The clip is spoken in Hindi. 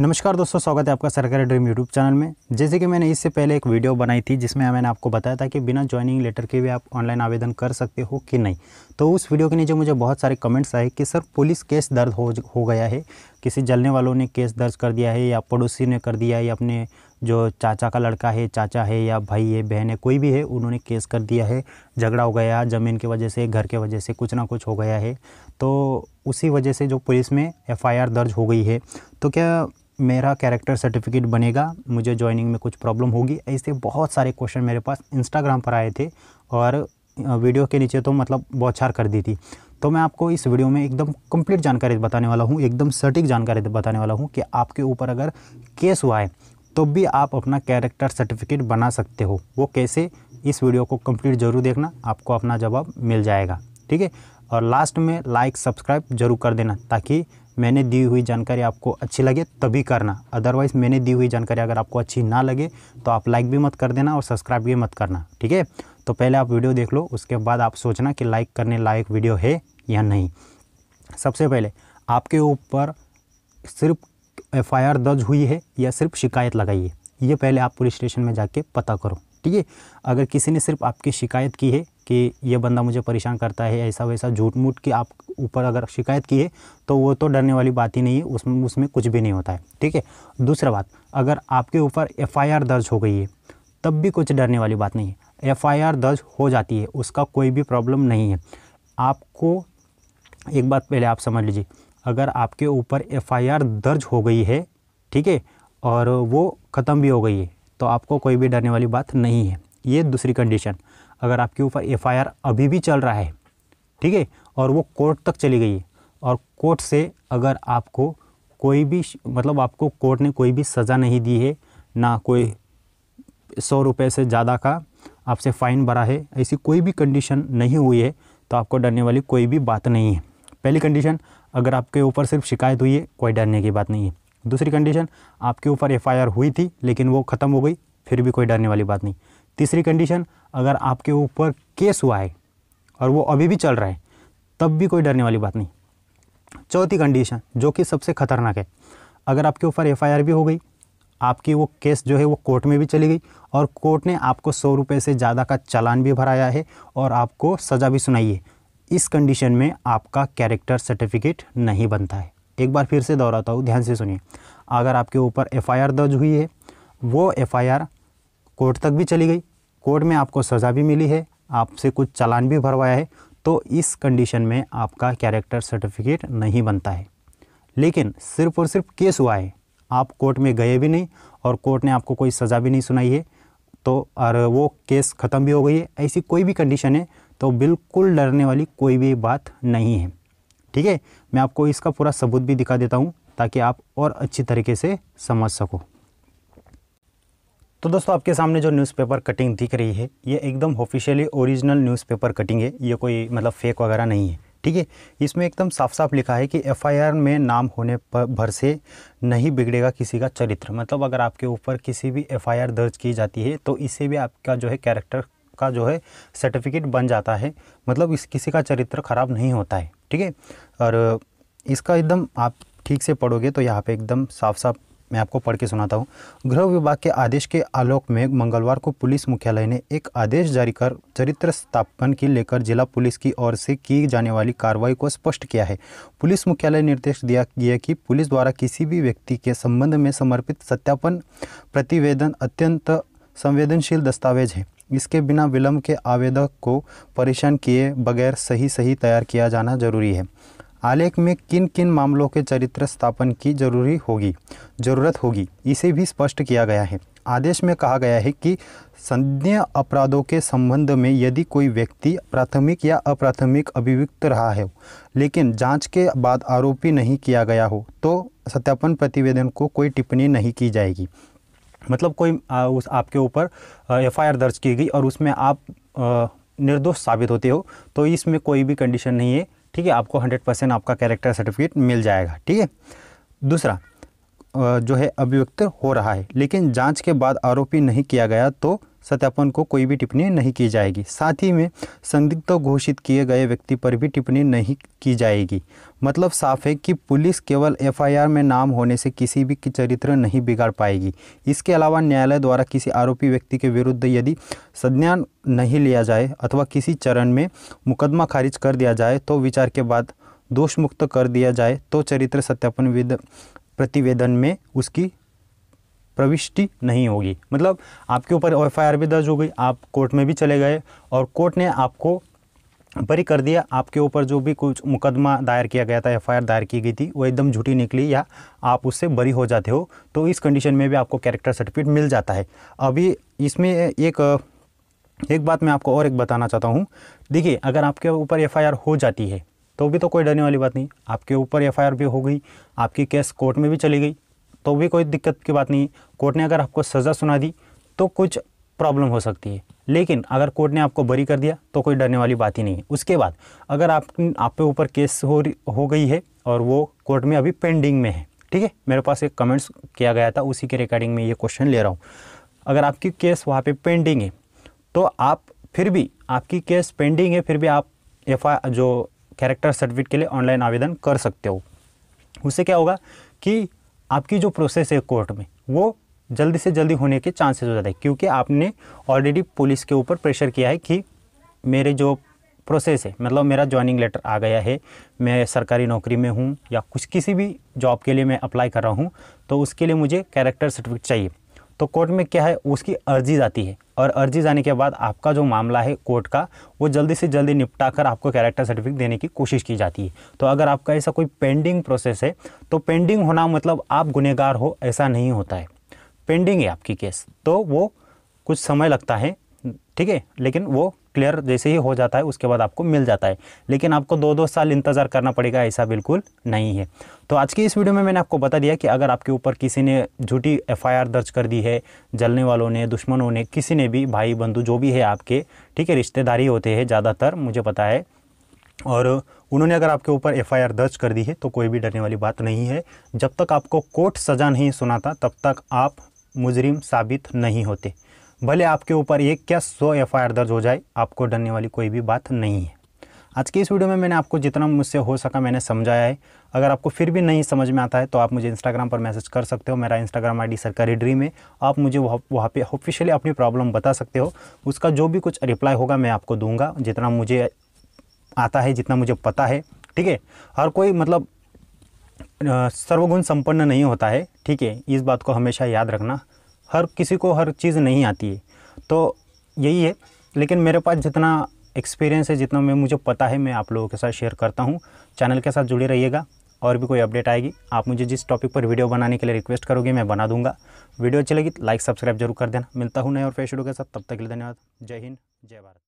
नमस्कार दोस्तों स्वागत है आपका सरकारी ड्रीम यूट्यूब चैनल में जैसे कि मैंने इससे पहले एक वीडियो बनाई थी जिसमें मैंने आपको बताया था कि बिना ज्वाइनिंग लेटर के भी आप ऑनलाइन आवेदन कर सकते हो कि नहीं तो उस वीडियो के नीचे मुझे बहुत सारे कमेंट्स आए कि सर पुलिस केस दर्ज हो हो गया है किसी जलने वालों ने केस दर्ज कर दिया है या पड़ोसी ने कर दिया है या अपने जो चाचा का लड़का है चाचा है या भाई है बहन है कोई भी है उन्होंने केस कर दिया है झगड़ा हो गया ज़मीन की वजह से घर के वजह से कुछ ना कुछ हो गया है तो उसी वजह से जो पुलिस में एफआईआर दर्ज हो गई है तो क्या मेरा कैरेक्टर सर्टिफिकेट बनेगा मुझे ज्वाइनिंग में कुछ प्रॉब्लम होगी ऐसे बहुत सारे क्वेश्चन मेरे पास इंस्टाग्राम पर आए थे और वीडियो के नीचे तो मतलब बौछार कर दी थी तो मैं आपको इस वीडियो में एकदम कंप्लीट जानकारी बताने वाला हूँ एकदम सटीक जानकारी बताने वाला हूँ कि आपके ऊपर अगर केस हुआ है तो भी आप अपना कैरेक्टर सर्टिफिकेट बना सकते हो वो कैसे इस वीडियो को कंप्लीट जरूर देखना आपको अपना जवाब मिल जाएगा ठीक है और लास्ट में लाइक सब्सक्राइब जरूर कर देना ताकि मैंने दी हुई जानकारी आपको अच्छी लगे तभी करना अदरवाइज़ मैंने दी हुई जानकारी अगर आपको अच्छी ना लगे तो आप लाइक भी मत कर देना और सब्सक्राइब भी मत करना ठीक है तो पहले आप वीडियो देख लो उसके बाद आप सोचना कि लाइक करने लायक वीडियो है या नहीं सबसे पहले आपके ऊपर सिर्फ एफ दर्ज हुई है या सिर्फ शिकायत लगाई है ये पहले आप पुलिस स्टेशन में जाके पता करो ठीक है अगर किसी ने सिर्फ आपकी शिकायत की है कि ये बंदा मुझे परेशान करता है ऐसा वैसा झूठ मूठ की आप ऊपर अगर शिकायत की है तो वो तो डरने वाली बात ही नहीं है उसमें उसमें कुछ भी नहीं होता है ठीक है दूसरा बात अगर आपके ऊपर एफआईआर दर्ज हो गई है तब भी कुछ डरने वाली बात नहीं है एफआईआर दर्ज हो जाती है उसका कोई भी प्रॉब्लम नहीं है आपको एक बात पहले आप समझ लीजिए अगर आपके ऊपर एफ दर्ज हो गई है ठीक है और वो ख़त्म भी हो गई है तो आपको कोई भी डरने वाली बात नहीं है ये दूसरी कंडीशन अगर आपके ऊपर एफआईआर अभी भी चल रहा है ठीक है और वो कोर्ट तक चली गई है और कोर्ट से अगर आपको कोई भी मतलब आपको कोर्ट ने कोई भी सज़ा नहीं दी है ना कोई सौ रुपये से ज़्यादा का आपसे फ़ाइन भरा है ऐसी कोई भी कंडीशन नहीं हुई है तो आपको डरने वाली कोई भी बात नहीं है पहली कंडीशन अगर आपके ऊपर सिर्फ शिकायत हुई है कोई डरने की बात नहीं है दूसरी कंडीशन आपके ऊपर एफआईआर हुई थी लेकिन वो ख़त्म हो गई फिर भी कोई डरने वाली बात नहीं तीसरी कंडीशन अगर आपके ऊपर केस हुआ है और वो अभी भी चल रहा है तब भी कोई डरने वाली बात नहीं चौथी कंडीशन जो कि सबसे ख़तरनाक है अगर आपके ऊपर एफआईआर भी हो गई आपकी वो केस जो है वो कोर्ट में भी चली गई और कोर्ट ने आपको सौ रुपये से ज़्यादा का चालान भी भराया है और आपको सज़ा भी सुनाई है इस कंडीशन में आपका कैरेक्टर सर्टिफिकेट नहीं बनता है एक बार फिर से दोहराता हूँ ध्यान से सुनिए अगर आपके ऊपर एफ दर्ज हुई है वो एफ कोर्ट तक भी चली गई कोर्ट में आपको सज़ा भी मिली है आपसे कुछ चालान भी भरवाया है तो इस कंडीशन में आपका कैरेक्टर सर्टिफिकेट नहीं बनता है लेकिन सिर्फ और सिर्फ केस हुआ है आप कोर्ट में गए भी नहीं और कोर्ट ने आपको कोई सज़ा भी नहीं सुनाई है तो और वो केस ख़त्म भी हो गई है ऐसी कोई भी कंडीशन है तो बिल्कुल डरने वाली कोई भी बात नहीं है ठीक है मैं आपको इसका पूरा सबूत भी दिखा देता हूँ ताकि आप और अच्छी तरीके से समझ सको तो दोस्तों आपके सामने जो न्यूज़पेपर कटिंग दिख रही है ये एकदम ऑफिशियली ओरिजिनल न्यूज़पेपर कटिंग है ये कोई मतलब फेक वगैरह नहीं है ठीक है इसमें एकदम साफ साफ लिखा है कि एफआईआर में नाम होने पर भर से नहीं बिगड़ेगा किसी का चरित्र मतलब अगर आपके ऊपर किसी भी एफआईआर दर्ज की जाती है तो इससे भी आपका जो है कैरेक्टर का जो है सर्टिफिकेट बन जाता है मतलब इस किसी का चरित्र खराब नहीं होता है ठीक है और इसका एकदम आप ठीक से पढ़ोगे तो यहाँ पे एकदम साफ साफ मैं आपको पढ़ के सुनाता हूँ गृह विभाग के आदेश के आलोक में मंगलवार को पुलिस मुख्यालय ने एक आदेश जारी कर चरित्र स्थापन की लेकर जिला पुलिस की ओर से की जाने वाली कार्रवाई को स्पष्ट किया है पुलिस मुख्यालय निर्देश दिया गया कि पुलिस द्वारा किसी भी व्यक्ति के संबंध में समर्पित सत्यापन प्रतिवेदन अत्यंत संवेदनशील दस्तावेज है इसके बिना विलंब के आवेदक को परेशान किए बगैर सही सही तैयार किया जाना जरूरी है आलेख में किन किन मामलों के चरित्र स्थापन की जरूरी होगी जरूरत होगी इसे भी स्पष्ट किया गया है आदेश में कहा गया है कि संज्ञ अपराधों के संबंध में यदि कोई व्यक्ति प्राथमिक या अप्राथमिक अभियुक्त रहा है लेकिन जांच के बाद आरोपी नहीं किया गया हो तो सत्यापन प्रतिवेदन को कोई टिप्पणी नहीं की जाएगी मतलब कोई आ, उस आपके ऊपर एफआईआर दर्ज की गई और उसमें आप आ, निर्दोष साबित होते हो तो इसमें कोई भी कंडीशन नहीं है ठीक है आपको हंड्रेड परसेंट आपका कैरेक्टर सर्टिफिकेट मिल जाएगा ठीक है दूसरा जो है अभिव्यक्त हो रहा है लेकिन जांच के बाद आरोपी नहीं किया गया तो सत्यापन को कोई भी टिप्पणी नहीं की जाएगी साथ ही में संदिग्ध तो घोषित किए गए व्यक्ति पर भी टिप्पणी नहीं की जाएगी मतलब साफ है कि पुलिस केवल एफआईआर में नाम होने से किसी भी चरित्र नहीं बिगाड़ पाएगी इसके अलावा न्यायालय द्वारा किसी आरोपी व्यक्ति के विरुद्ध यदि संज्ञान नहीं लिया जाए अथवा किसी चरण में मुकदमा खारिज कर दिया जाए तो विचार के बाद दोष मुक्त कर दिया जाए तो चरित्र सत्यापन विद प्रतिवेदन में उसकी प्रविष्टि नहीं होगी मतलब आपके ऊपर एफ आई भी दर्ज हो गई आप कोर्ट में भी चले गए और कोर्ट ने आपको बरी कर दिया आपके ऊपर जो भी कुछ मुकदमा दायर किया गया था एफआईआर दायर की गई थी वो एकदम झूठी निकली या आप उससे बरी हो जाते हो तो इस कंडीशन में भी आपको कैरेक्टर सर्टिफिकेट मिल जाता है अभी इसमें एक एक बात मैं आपको और एक बताना चाहता हूँ देखिए अगर आपके ऊपर एफआईआर हो जाती है तो भी तो कोई डरने वाली बात नहीं आपके ऊपर एफ भी हो गई आपकी केस कोर्ट में भी चली गई तो भी कोई दिक्कत की बात नहीं कोर्ट ने अगर आपको सज़ा सुना दी तो कुछ प्रॉब्लम हो सकती है लेकिन अगर कोर्ट ने आपको बरी कर दिया तो कोई डरने वाली बात ही नहीं है उसके बाद अगर आप आप पे ऊपर केस हो हो गई है और वो कोर्ट में अभी पेंडिंग में है ठीक है मेरे पास एक कमेंट्स किया गया था उसी के रिकॉर्डिंग में ये क्वेश्चन ले रहा हूँ अगर आपकी केस वहाँ पे पेंडिंग है तो आप फिर भी आपकी केस पेंडिंग है फिर भी आप एफ जो कैरेक्टर सर्टिफिकेट के लिए ऑनलाइन आवेदन कर सकते हो उससे क्या होगा कि आपकी जो प्रोसेस है कोर्ट में वो जल्दी से जल्दी होने के चांसेस हो जाते हैं क्योंकि आपने ऑलरेडी पुलिस के ऊपर प्रेशर किया है कि मेरे जो प्रोसेस है मतलब मेरा ज्वाइनिंग लेटर आ गया है मैं सरकारी नौकरी में हूँ या कुछ किसी भी जॉब के लिए मैं अप्लाई कर रहा हूँ तो उसके लिए मुझे कैरेक्टर सर्टिफिकेट चाहिए तो कोर्ट में क्या है उसकी अर्जी जाती है और अर्जी जाने के बाद आपका जो मामला है कोर्ट का वो जल्दी से जल्दी निपटा कर आपको कैरेक्टर सर्टिफिकेट देने की कोशिश की जाती है तो अगर आपका ऐसा कोई पेंडिंग प्रोसेस है तो पेंडिंग होना मतलब आप गुनेगार हो ऐसा नहीं होता है पेंडिंग है आपकी केस तो वो कुछ समय लगता है ठीक है लेकिन वो क्लियर जैसे ही हो जाता है उसके बाद आपको मिल जाता है लेकिन आपको दो दो साल इंतज़ार करना पड़ेगा ऐसा बिल्कुल नहीं है तो आज की इस वीडियो में मैंने आपको बता दिया कि अगर आपके ऊपर किसी ने झूठी एफआईआर दर्ज कर दी है जलने वालों ने दुश्मनों ने किसी ने भी भाई बंधु जो भी है आपके ठीक है रिश्तेदारी होते हैं ज़्यादातर मुझे पता है और उन्होंने अगर आपके ऊपर एफआईआर दर्ज कर दी है तो कोई भी डरने वाली बात नहीं है जब तक आपको कोर्ट सज़ा नहीं सुनाता तब तक आप मुजरिम साबित नहीं होते भले आपके ऊपर एक क्या सौ एफ दर्ज हो जाए आपको डरने वाली कोई भी बात नहीं है आज की इस वीडियो में मैंने आपको जितना मुझसे हो सका मैंने समझाया है अगर आपको फिर भी नहीं समझ में आता है तो आप मुझे इंस्टाग्राम पर मैसेज कर सकते हो मेरा इंस्टाग्राम आईडी सरकारी ड्रीम है आप मुझे वह, वहाँ पे ऑफिशियली अपनी प्रॉब्लम बता सकते हो उसका जो भी कुछ रिप्लाई होगा मैं आपको दूंगा जितना मुझे आता है जितना मुझे पता है ठीक है हर कोई मतलब सर्वगुण संपन्न नहीं होता है ठीक है इस बात को हमेशा याद रखना हर किसी को हर चीज़ नहीं आती है तो यही है लेकिन मेरे पास जितना एक्सपीरियंस है जितना मैं मुझे पता है मैं आप लोगों के साथ शेयर करता हूँ चैनल के साथ जुड़े रहिएगा और भी कोई अपडेट आएगी आप मुझे जिस टॉपिक पर वीडियो बनाने के लिए रिक्वेस्ट करोगे मैं बना दूंगा वीडियो अच्छी लगी लाइक तो सब्सक्राइब जरूर कर देना मिलता हूँ नए और फेसबुक वीडियो के साथ तब तक के लिए धन्यवाद जय हिंद जय भारत